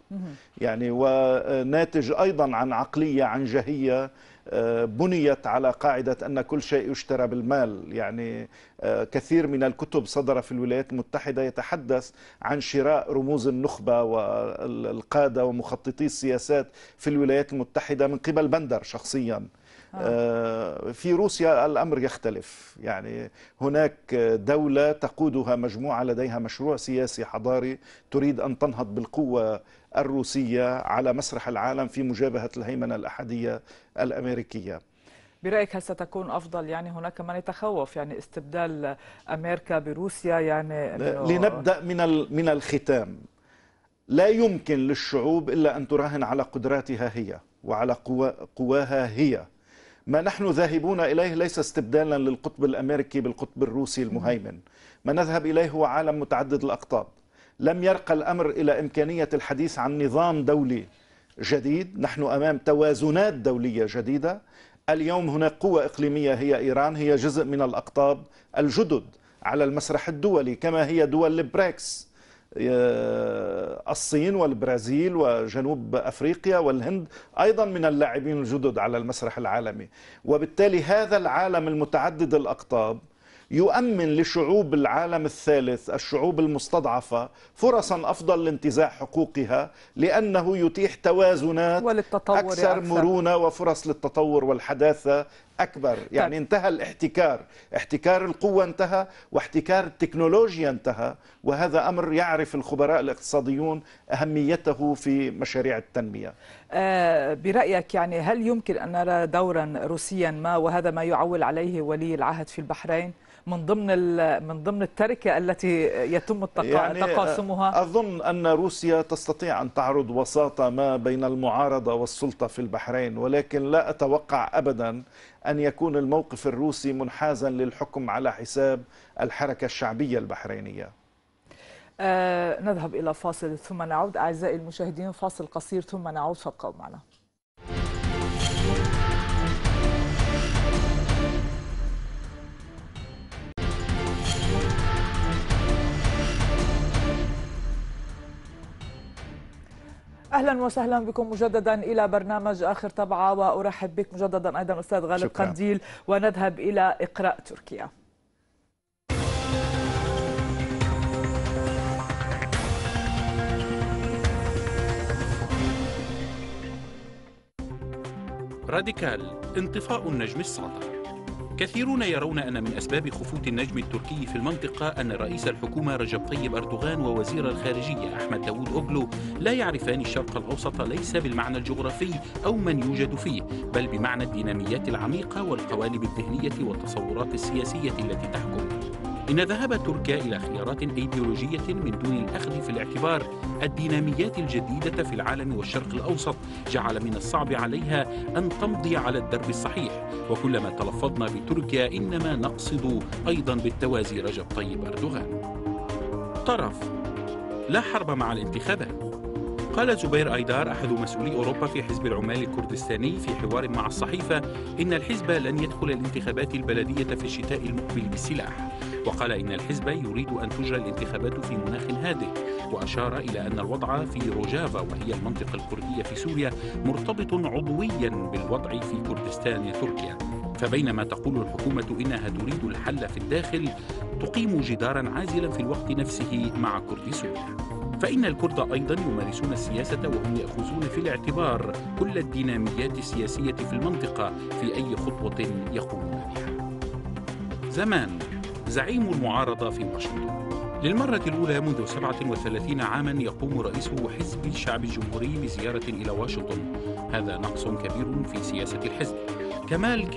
S2: يعني وناتج آه، أيضا عن عقلية عنجهية آه، بنيت على قاعدة أن كل شيء يشترى بالمال يعني آه، كثير من الكتب صدر في الولايات المتحدة يتحدث عن شراء رموز النخبة والقادة ومخططي السياسات في الولايات المتحدة من قبل بندر شخصياً آه. آه، في روسيا الأمر يختلف يعني هناك دولة تقودها مجموعة لديها مشروع سياسي حضاري تريد أن تنهض بالقوة الروسية على مسرح العالم في مجابهة الهيمنة الأحدية الأمريكية
S1: برأيك هل ستكون أفضل يعني هناك من يتخوف يعني استبدال أمريكا بروسيا يعني لنبدأ
S2: من من الختام لا يمكن للشعوب إلا أن تراهن على قدراتها هي وعلى قواها هي ما نحن ذاهبون إليه ليس استبدالا للقطب الأمريكي بالقطب الروسي المهيمن ما نذهب إليه هو عالم متعدد الأقطاب لم يرقى الأمر إلى إمكانية الحديث عن نظام دولي جديد نحن أمام توازنات دولية جديدة اليوم هناك قوة إقليمية هي إيران هي جزء من الأقطاب الجدد على المسرح الدولي كما هي دول البريكس الصين والبرازيل وجنوب أفريقيا والهند أيضا من اللاعبين الجدد على المسرح العالمي وبالتالي هذا العالم المتعدد الأقطاب يؤمن لشعوب العالم الثالث الشعوب المستضعفة فرصا أفضل لانتزاع حقوقها لأنه يتيح توازنات أكثر, أكثر مرونة وفرص للتطور والحداثة أكبر طيب. يعني انتهى الاحتكار احتكار القوة انتهى واحتكار التكنولوجيا انتهى وهذا أمر يعرف الخبراء الاقتصاديون أهميته في مشاريع التنمية
S1: آه، برأيك يعني هل يمكن أن نرى دورا روسيا ما وهذا ما يعول عليه ولي العهد في البحرين من ضمن من ضمن التركه التي يتم يعني تقاسمها
S2: اظن ان روسيا تستطيع ان تعرض وساطه ما بين المعارضه والسلطه في البحرين ولكن لا اتوقع ابدا أن يكون الموقف الروسي منحازا للحكم على حساب الحركة الشعبية البحرينية
S1: آه نذهب إلى فاصل ثم نعود أعزائي المشاهدين فاصل قصير ثم نعود فابقوا معنا اهلا وسهلا بكم مجددا الى برنامج اخر طبعه وارحب بك مجددا ايضا استاذ غالب شكرا. قنديل ونذهب الى اقراء تركيا
S4: راديكال انطفاء النجم الصادق كثيرون يرون أن من أسباب خفوت النجم التركي في المنطقة أن رئيس الحكومة رجب طيب أردوغان ووزير الخارجية أحمد داوود أوغلو لا يعرفان الشرق الأوسط ليس بالمعنى الجغرافي أو من يوجد فيه بل بمعنى الديناميات العميقة والقوالب الذهنية والتصورات السياسية التي تحكم إن ذهاب تركيا إلى خيارات أيديولوجية من دون الأخذ في الاعتبار الديناميات الجديدة في العالم والشرق الأوسط جعل من الصعب عليها أن تمضي على الدرب الصحيح وكلما تلفظنا بتركيا إنما نقصد أيضا بالتوازي رجب طيب أردوغان طرف لا حرب مع الانتخابات قال زبير أيدار أحد مسؤولي أوروبا في حزب العمال الكردستاني في حوار مع الصحيفة إن الحزب لن يدخل الانتخابات البلدية في الشتاء المقبل بالسلاح وقال إن الحزب يريد أن تجرى الانتخابات في مناخ هادئ وأشار إلى أن الوضع في روجافا وهي المنطقة الكردية في سوريا مرتبط عضويا بالوضع في كردستان تركيا فبينما تقول الحكومة إنها تريد الحل في الداخل تقيم جدارا عازلا في الوقت نفسه مع كرد سوريا فإن الكرد أيضا يمارسون السياسة وهم يأخذون في الاعتبار كل الديناميات السياسية في المنطقة في أي خطوة يقومون بها زمان زعيم المعارضة في واشنطن للمرة الأولى منذ 37 عاما يقوم رئيس حزب الشعب الجمهوري بزيارة إلى واشنطن هذا نقص كبير في سياسة الحزب كمال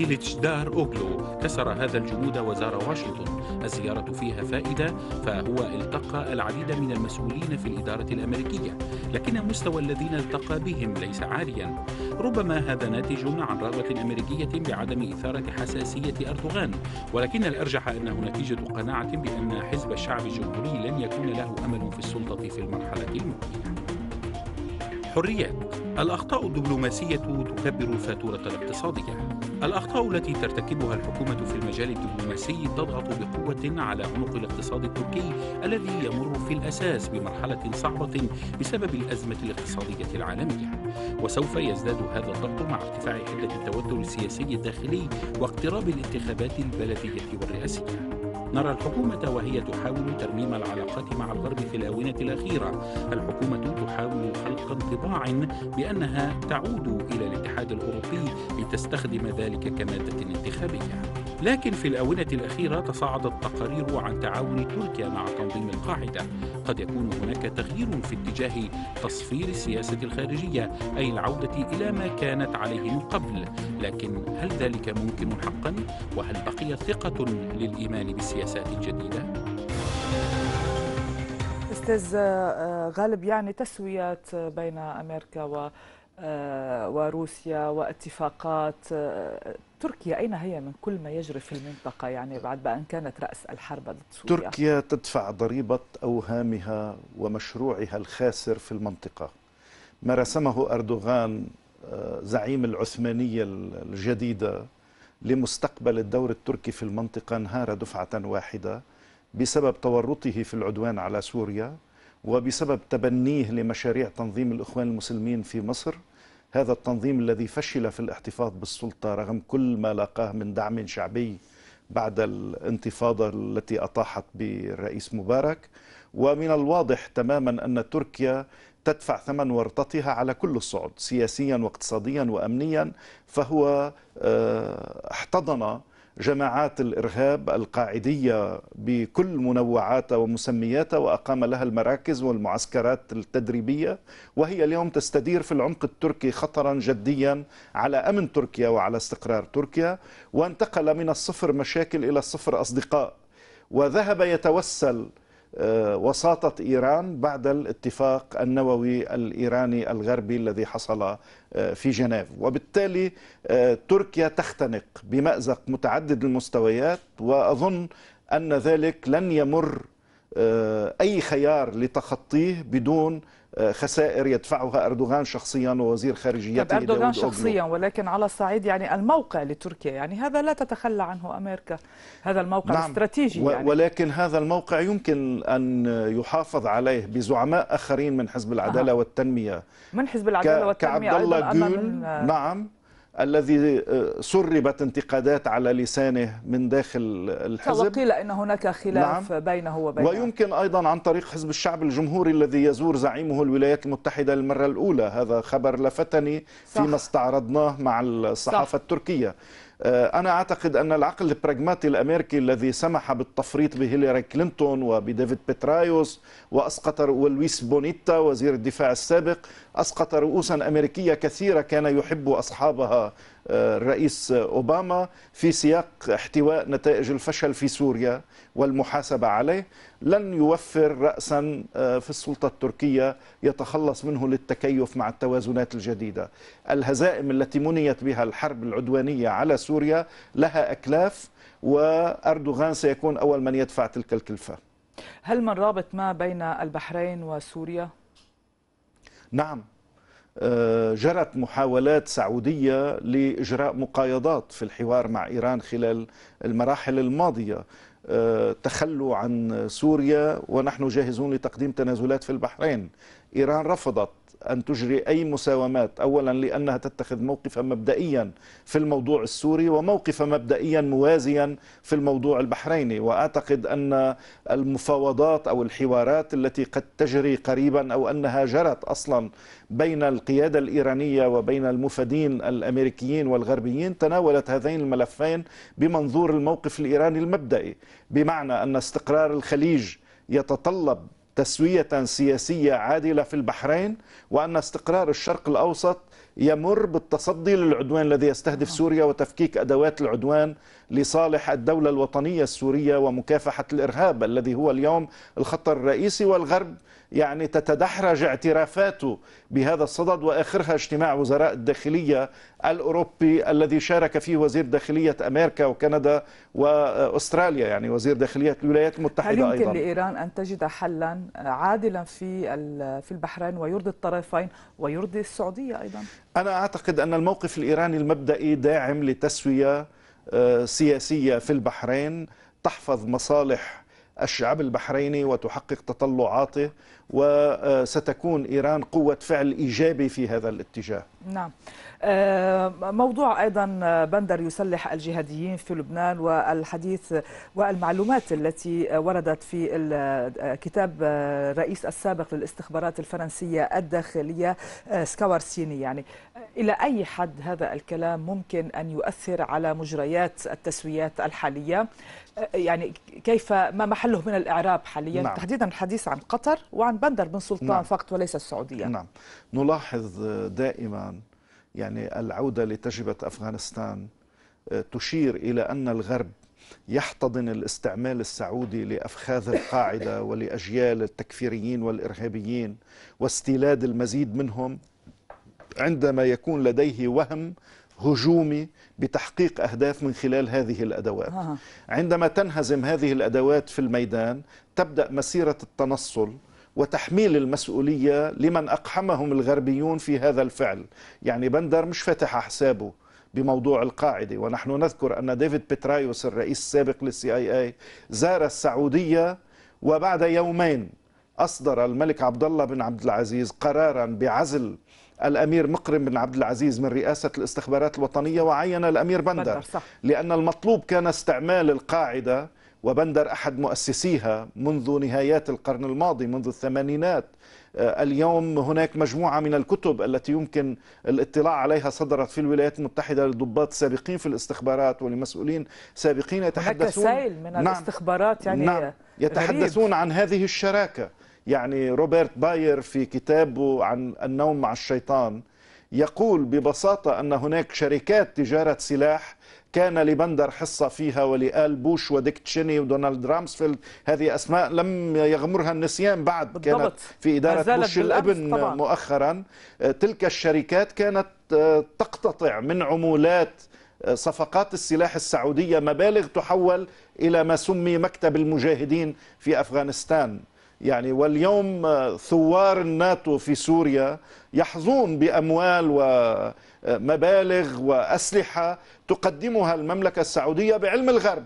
S4: دار أوغلو كسر هذا الجمود وزار واشنطن الزيارة فيها فائدة فهو التقى العديد من المسؤولين في الإدارة الأمريكية لكن مستوى الذين التقى بهم ليس عاليا ربما هذا ناتج عن رغبة أمريكية بعدم إثارة حساسية أردوغان ولكن الأرجح أنه نتيجة قناعة بأن حزب الشعب الجمهوري لن يكون له أمل في السلطة في المرحلة المقبلة الحريات الأخطاء الدبلوماسية تكبر الفاتورة الاقتصادية الأخطاء التي ترتكبها الحكومة في المجال الدبلوماسي تضغط بقوة على عنق الاقتصاد التركي الذي يمر في الأساس بمرحلة صعبة بسبب الأزمة الاقتصادية العالمية وسوف يزداد هذا الضغط مع ارتفاع حدة التوتر السياسي الداخلي واقتراب الانتخابات البلدية والرئاسية نرى الحكومة وهي تحاول ترميم العلاقات مع الغرب في الآونة الأخيرة الحكومة تحاول خلق انطباع بأنها تعود إلى الاتحاد الأوروبي لتستخدم ذلك كمادة انتخابية لكن في الآونة الأخيرة تصاعدت تقارير عن تعاون تركيا مع تنظيم القاعدة قد يكون هناك تغيير في اتجاه تصفير السياسة الخارجية أي العودة إلى ما كانت عليه من قبل لكن هل ذلك ممكن حقا؟ وهل بقي ثقة للإيمان بالسياسات الجديدة؟
S1: استاذ آه، غالب يعني تسويات بين امريكا و آه، وروسيا واتفاقات آه، تركيا أين هي من كل ما يجري في المنطقة يعني بعد بأن كانت رأس الحرب ضد سوريا تركيا
S2: تدفع ضريبة أوهامها ومشروعها الخاسر في المنطقة ما رسمه أردوغان آه، زعيم العثمانية الجديدة لمستقبل الدور التركي في المنطقة انهار دفعة واحدة بسبب تورطه في العدوان على سوريا وبسبب تبنيه لمشاريع تنظيم الإخوان المسلمين في مصر هذا التنظيم الذي فشل في الاحتفاظ بالسلطة رغم كل ما لاقاه من دعم شعبي بعد الانتفاضة التي أطاحت بالرئيس مبارك ومن الواضح تماما أن تركيا تدفع ثمن ورطتها على كل الصعد سياسيا واقتصاديا وأمنيا فهو آه، احتضن جماعات الإرهاب القاعدية بكل منوعاتها ومسمياتها وأقام لها المراكز والمعسكرات التدريبية وهي اليوم تستدير في العمق التركي خطرا جديا على أمن تركيا وعلى استقرار تركيا وانتقل من الصفر مشاكل إلى الصفر أصدقاء وذهب يتوسل آه، وساطة إيران بعد الاتفاق النووي الإيراني الغربي الذي حصل آه، في جنيف وبالتالي آه، تركيا تختنق بمأزق متعدد المستويات وأظن أن ذلك لن يمر آه، اي خيار لتخطيه بدون آه، خسائر يدفعها اردوغان شخصيا ووزير خارجيته طيب، اردوغان شخصيا
S1: ولكن على الصعيد يعني الموقع لتركيا يعني هذا لا تتخلى عنه امريكا هذا الموقع نعم الاستراتيجي
S2: يعني ولكن هذا الموقع يمكن ان يحافظ عليه بزعماء اخرين من حزب العداله آه. والتنميه
S1: من حزب العداله والتنميه كعبد الله جول نعم
S2: الذي آه، سربت انتقادات على لسانه من داخل الحزب
S1: وقيل ان هناك خلاف نعم. بينه وبينه
S2: ويمكن ايضا عن طريق حزب الشعب الجمهوري الذي يزور زعيمه الولايات المتحده للمره الاولى هذا خبر لفتني صح. فيما استعرضناه مع الصحافه صح. التركيه آه، أنا أعتقد أن العقل البراغماتي الأمريكي الذي سمح بالتفريط بهيلاري كلينتون وبديفيد بترايوس وأسقط ولويس بونيتا وزير الدفاع السابق أسقط رؤوسا أمريكية كثيرة كان يحب أصحابها الرئيس أوباما في سياق احتواء نتائج الفشل في سوريا والمحاسبة عليه لن يوفر رأسا آه، في السلطة التركية يتخلص منه للتكيف مع التوازنات الجديدة الهزائم التي منيت بها الحرب العدوانية على سوريا لها أكلاف وأردوغان سيكون أول من يدفع تلك الكلفة
S1: هل من رابط ما بين البحرين وسوريا؟
S2: نعم آه، جرت محاولات سعودية لإجراء مقايضات في الحوار مع إيران خلال المراحل الماضية آه، تخلوا عن سوريا ونحن جاهزون لتقديم تنازلات في البحرين إيران رفضت أن تجري أي مساومات أولا لأنها تتخذ موقفا مبدئيا في الموضوع السوري وموقفا مبدئيا موازيا في الموضوع البحريني وأعتقد أن المفاوضات أو الحوارات التي قد تجري قريبا أو أنها جرت أصلا بين القيادة الإيرانية وبين المفادين الأمريكيين والغربيين تناولت هذين الملفين بمنظور الموقف الإيراني المبدئي بمعنى أن استقرار الخليج يتطلب تسوية سياسية عادلة في البحرين وأن استقرار الشرق الأوسط يمر بالتصدي للعدوان الذي يستهدف سوريا وتفكيك أدوات العدوان لصالح الدولة الوطنية السورية ومكافحة الإرهاب الذي هو اليوم الخطر الرئيسي والغرب يعني تتدحرج اعترافاته بهذا الصدد واخرها اجتماع وزراء الداخليه الاوروبي الذي شارك فيه وزير داخليه امريكا وكندا واستراليا يعني وزير داخليه الولايات المتحده هل يمكن ايضا لايران
S1: ان تجد حلا عادلا في في البحرين ويرضي الطرفين ويرضي السعوديه ايضا
S2: انا اعتقد ان الموقف الايراني المبدئي داعم لتسويه آه، سياسيه في البحرين تحفظ مصالح الشعب البحريني وتحقق تطلعاته وستكون إيران قوة فعل إيجابي في هذا الاتجاه
S1: نعم آه، موضوع أيضا آه، بندر يسلح الجهاديين في لبنان والحديث والمعلومات التي وردت في آه، كتاب رئيس السابق للاستخبارات الفرنسية الداخلية سكاورسيني يعني إلى أي حد هذا الكلام ممكن أن يؤثر على مجريات التسويات الحالية يعني كيف ما محله من الإعراب حاليا نعم. تحديدا الحديث عن قطر وعن بندر بن سلطان نعم.
S2: فقط وليس السعودية نعم نلاحظ دائما يعني العودة لتجربة أفغانستان آه، تشير إلى أن الغرب يحتضن الاستعمال السعودي لافخاذ القاعده ولاجيال التكفيريين والارهابيين واستيلاد المزيد منهم عندما يكون لديه وهم هجومي بتحقيق اهداف من خلال هذه الادوات. عندما تنهزم هذه الادوات في الميدان تبدا مسيره التنصل وتحميل المسؤولية لمن أقحمهم الغربيون في هذا الفعل يعني بندر مش فاتح حسابه بموضوع القاعدة ونحن نذكر أن ديفيد بترايوس الرئيس السابق للسي آي آي زار السعودية وبعد يومين أصدر الملك عبد الله بن عبد العزيز قرارا بعزل الأمير مقرم بن عبد العزيز من رئاسة الاستخبارات الوطنية وعين الأمير بندر, بندر صح. لأن المطلوب كان استعمال القاعدة وبندر أحد مؤسسيها منذ نهايات القرن الماضي منذ الثمانينات آه، اليوم هناك مجموعة من الكتب التي يمكن الاطلاع عليها صدرت في الولايات المتحدة لضباط سابقين في الاستخبارات ولمسؤولين سابقين يتحدثون سيل من نعم
S1: الاستخبارات يعني نعم يتحدثون
S2: غريب. عن هذه الشراكة يعني روبرت باير في كتابه عن النوم مع الشيطان يقول ببساطة أن هناك شركات تجارة سلاح كان لبندر حصة فيها ولآل بوش وديك تشيني ودونالد رامسفيلد هذه أسماء لم يغمرها النسيان بعد بالضبط. كانت في إدارة بوش الابن طبعا. مؤخرا آه، تلك الشركات كانت آه، تقتطع من عمولات آه، صفقات السلاح السعودية مبالغ تحول إلى ما سمي مكتب المجاهدين في أفغانستان يعني واليوم ثوار الناتو في سوريا يحظون بأموال و مبالغ وأسلحة تقدمها المملكة السعودية بعلم الغرب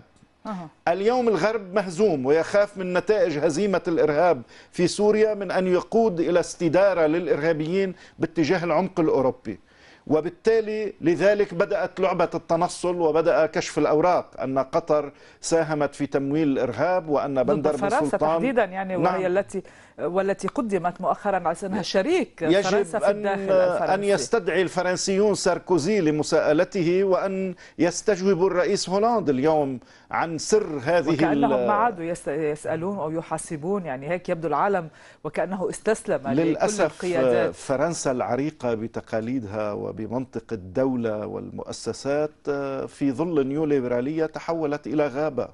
S2: اليوم الغرب مهزوم ويخاف من نتائج هزيمة الإرهاب في سوريا من أن يقود إلى استدارة للإرهابيين باتجاه العمق الأوروبي وبالتالي لذلك بدأت لعبة التنصل وبدأ كشف الأوراق أن قطر ساهمت في تمويل الإرهاب وأن بندر بن سلطان تحديدا يعني وهي نعم.
S1: التي والتي قدمت مؤخرا على أنها شريك يجب فرنسا في الداخل الفرنسي. أن يستدعي
S2: الفرنسيون ساركوزي لمساءلته وأن يستجوب الرئيس هولاند اليوم عن سر هذه وكأنهم ما
S1: عادوا يسألون أو يحاسبون يعني هيك يبدو العالم وكأنه استسلم للأسف القيادات.
S2: فرنسا العريقة بتقاليدها وبمنطق الدولة والمؤسسات آه، في ظل نيوليبرالية تحولت إلى غابة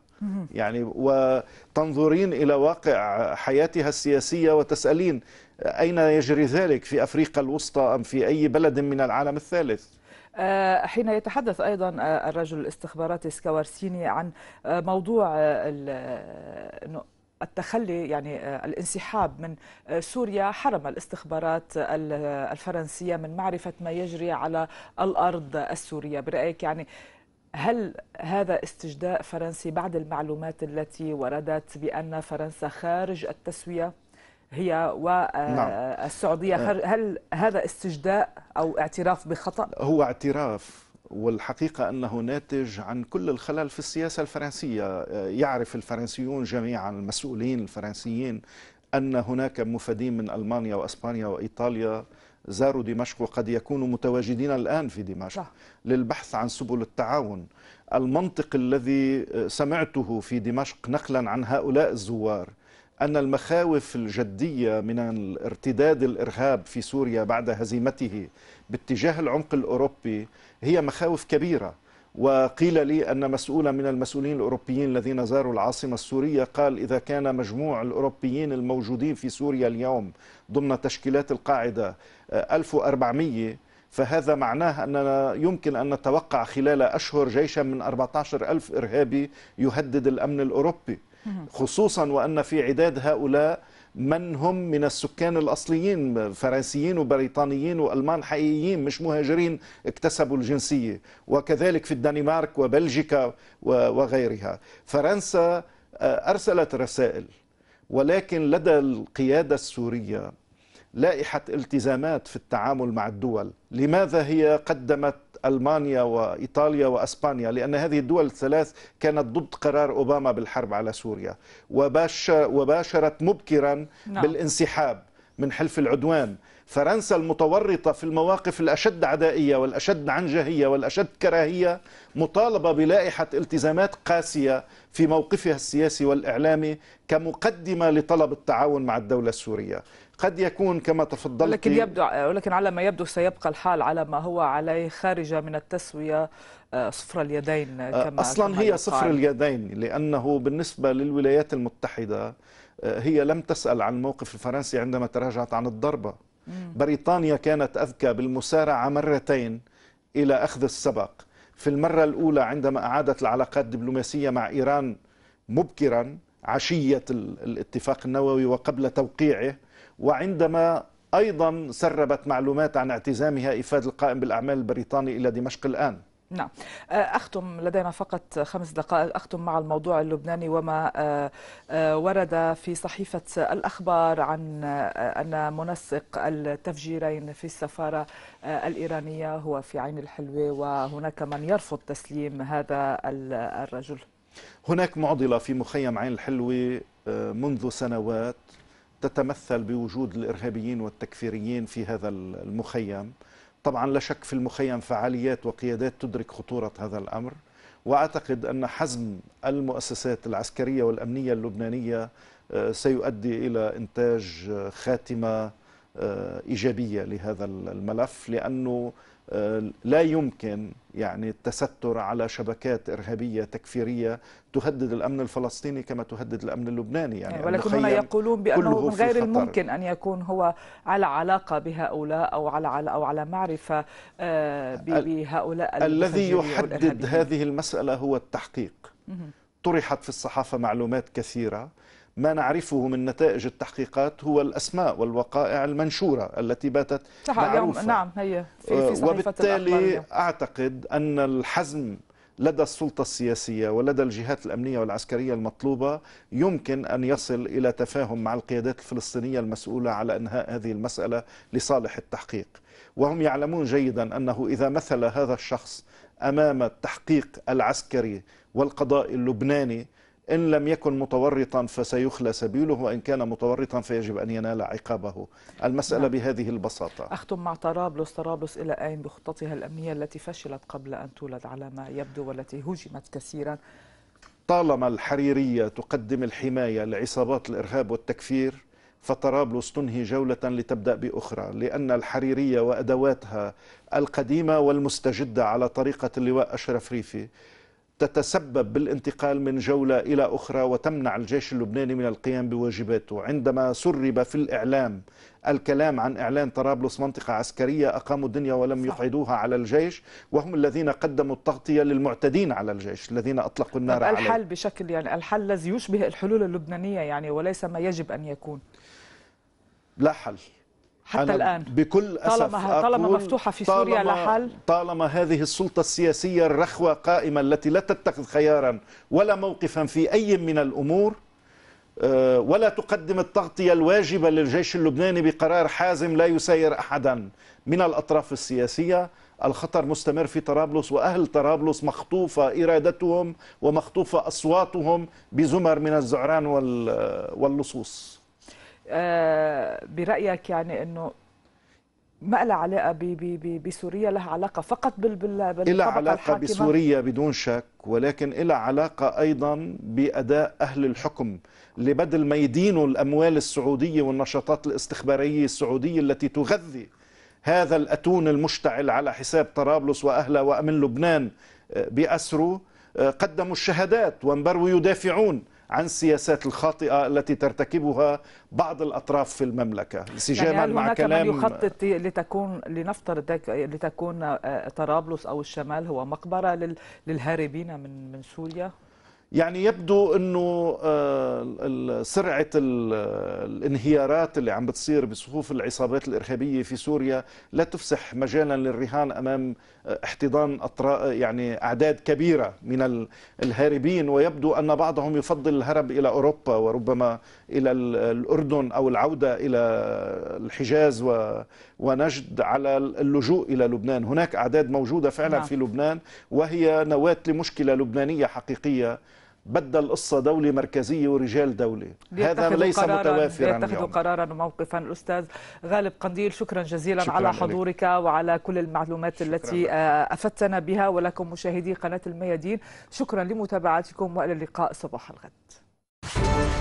S2: يعني وتنظرين إلى واقع حياتها السياسية وتسألين أين يجري ذلك في أفريقيا الوسطى أم في أي بلد من العالم الثالث
S1: آه، حين يتحدث أيضا آه، الرجل الاستخباراتي سكوارسيني عن آه، موضوع التخلي يعني الانسحاب من سوريا حرم الاستخبارات الفرنسية من معرفة ما يجري على الأرض السورية برأيك يعني هل هذا استجداء فرنسي بعد المعلومات التي وردت بأن فرنسا خارج التسوية هي والسعودية نعم. آه، آه. هل هذا استجداء أو اعتراف بخطأ؟
S2: هو اعتراف والحقيقة أنه ناتج عن كل الخلل في السياسة الفرنسية آه، يعرف الفرنسيون جميعا المسؤولين الفرنسيين أن هناك مفادين من ألمانيا وأسبانيا وإيطاليا زاروا دمشق وقد يكونوا متواجدين الآن في دمشق صح. للبحث عن سبل التعاون المنطق الذي سمعته في دمشق نقلا عن هؤلاء الزوار أن المخاوف الجدية من ارتداد الإرهاب في سوريا بعد هزيمته باتجاه العمق الأوروبي هي مخاوف كبيرة وقيل لي أن مسؤولا من المسؤولين الأوروبيين الذين زاروا العاصمة السورية قال إذا كان مجموع الأوروبيين الموجودين في سوريا اليوم ضمن تشكيلات القاعدة 1400 فهذا معناه أننا يمكن أن نتوقع خلال أشهر جيشا من 14 ألف إرهابي يهدد الأمن الأوروبي خصوصا وأن في عداد هؤلاء من هم من السكان الأصليين فرنسيين وبريطانيين وألمان حقيقيين مش مهاجرين اكتسبوا الجنسية وكذلك في الدنمارك وبلجيكا وغيرها فرنسا آه، أرسلت رسائل ولكن لدى القيادة السورية لائحة التزامات في التعامل مع الدول لماذا هي قدمت ألمانيا وإيطاليا وأسبانيا لأن هذه الدول الثلاث كانت ضد قرار أوباما بالحرب على سوريا وباشرت مبكرا نعم. بالانسحاب من حلف العدوان فرنسا المتورطة في المواقف الأشد عدائية والأشد عنجهية والأشد كراهية مطالبة بلائحة التزامات قاسية في موقفها السياسي والإعلامي كمقدمة لطلب التعاون مع الدولة السورية قد يكون كما تفضلت لكن يبدو
S1: ولكن على ما يبدو سيبقى الحال على ما هو عليه خارجه من التسويه آه، صفر اليدين آه، كما اصلا كما هي يقال. صفر
S2: اليدين لانه بالنسبه للولايات المتحده آه، هي لم تسال عن الموقف الفرنسي عندما تراجعت عن الضربه بريطانيا كانت اذكى بالمسارعه مرتين الى اخذ السبق في المره الاولى عندما اعادت العلاقات الدبلوماسيه مع ايران مبكرا عشيه الاتفاق النووي وقبل توقيعه وعندما أيضا سربت معلومات عن اعتزامها إفاد القائم بالأعمال البريطاني إلى دمشق الآن
S1: نعم آه، أختم لدينا فقط خمس دقائق أختم مع الموضوع اللبناني وما آه، آه، ورد في صحيفة الأخبار عن أن منسق التفجيرين في السفارة الإيرانية هو في عين الحلوة وهناك من يرفض تسليم هذا الرجل
S2: هناك معضلة في مخيم عين الحلوة منذ سنوات تتمثل بوجود الإرهابيين والتكفيريين في هذا المخيم طبعا لا شك في المخيم فعاليات وقيادات تدرك خطورة هذا الأمر وأعتقد أن حزم المؤسسات العسكرية والأمنية اللبنانية آه، سيؤدي إلى إنتاج آه، خاتمة آه، إيجابية لهذا الملف لأنه لا يمكن يعني التستر على شبكات إرهابية تكفيرية تهدد الأمن الفلسطيني كما تهدد الأمن اللبناني يعني, يعني ولكن هم يقولون بأنه من غير الممكن
S1: أن يكون هو على علاقة بهؤلاء أو على, على أو على معرفة آه، بهؤلاء الذي يحدد هذه
S2: المسألة هو التحقيق طرحت في الصحافة معلومات كثيرة ما نعرفه من نتائج التحقيقات هو الأسماء والوقائع المنشورة التي باتت معروفة نعم هي في, في وبالتالي أعتقد أن الحزم لدى السلطة السياسية ولدى الجهات الأمنية والعسكرية المطلوبة يمكن أن يصل إلى تفاهم مع القيادات الفلسطينية المسؤولة على إنهاء هذه المسألة لصالح التحقيق وهم يعلمون جيدا أنه إذا مثل هذا الشخص أمام التحقيق العسكري والقضاء اللبناني إن لم يكن متورطا فسيخلى سبيله وإن كان متورطا فيجب أن ينال عقابه المسألة نعم. بهذه البساطة
S1: أختم مع طرابلس طرابلس إلى أين بخطتها الأمنية التي فشلت قبل أن تولد على ما يبدو والتي هجمت كثيرا
S2: طالما الحريرية تقدم الحماية لعصابات الإرهاب والتكفير فطرابلس تنهي جولة لتبدأ بأخرى لأن الحريرية وأدواتها القديمة والمستجدة على طريقة اللواء أشرف ريفي تتسبب بالانتقال من جولة إلى أخرى وتمنع الجيش اللبناني من القيام بواجباته عندما سرب في الإعلام الكلام عن إعلان طرابلس منطقة عسكرية أقاموا الدنيا ولم يقعدوها على الجيش وهم الذين قدموا التغطية للمعتدين على الجيش الذين أطلقوا النار عليه الحل
S1: بشكل يعني الحل الذي يشبه الحلول اللبنانية يعني وليس ما يجب أن يكون
S2: لا حل حتى الآن بكل أسف طالما, طالما مفتوحة في سوريا لحل طالما هذه السلطة السياسية الرخوة قائمة التي لا تتخذ خيارا ولا موقفا في أي من الأمور آه، ولا تقدم التغطية الواجبة للجيش اللبناني بقرار حازم لا يسير أحدا من الأطراف السياسية الخطر مستمر في طرابلس وأهل طرابلس مخطوفة إرادتهم ومخطوفة أصواتهم بزمر من الزعران واللصوص
S1: آه، برايك يعني انه ما لها علاقه بسوريا لها علاقه فقط بال بال لها علاقه بسوريا
S2: بدون شك ولكن لها علاقه ايضا باداء اهل الحكم اللي بدل ما يدينوا الاموال السعوديه والنشاطات الاستخباريه السعوديه التي تغذي هذا الاتون المشتعل على حساب طرابلس واهلها وامن لبنان آه، باسره آه، قدموا الشهادات وانبروا يدافعون عن السياسات الخاطئة التي ترتكبها بعض الأطراف في المملكة انسجاما يعني مع كلام من يخطط
S1: لتكون لنفترض لتكون طرابلس أو الشمال هو مقبرة للهاربين من من سوريا
S2: يعني يبدو انه آه، سرعه الانهيارات اللي عم بتصير بصفوف العصابات الارهابيه في سوريا لا تفسح مجالا للرهان امام آه، احتضان يعني اعداد كبيره من الهاربين ويبدو ان بعضهم يفضل الهرب الى اوروبا وربما الى الاردن او العوده الى الحجاز و ونجد على اللجوء إلى لبنان هناك أعداد موجودة فعلا نعم. في لبنان وهي نواة لمشكلة لبنانية حقيقية بدل القصة دولة مركزية ورجال دولة هذا ليس متوافرا يتخذوا
S1: قرارا وموقفا الأستاذ غالب قنديل شكرا جزيلا شكرا على حضورك لك. وعلى كل المعلومات التي لك. آه، أفدتنا بها ولكم مشاهدي قناة الميادين شكرا لمتابعتكم وإلى اللقاء صباح الغد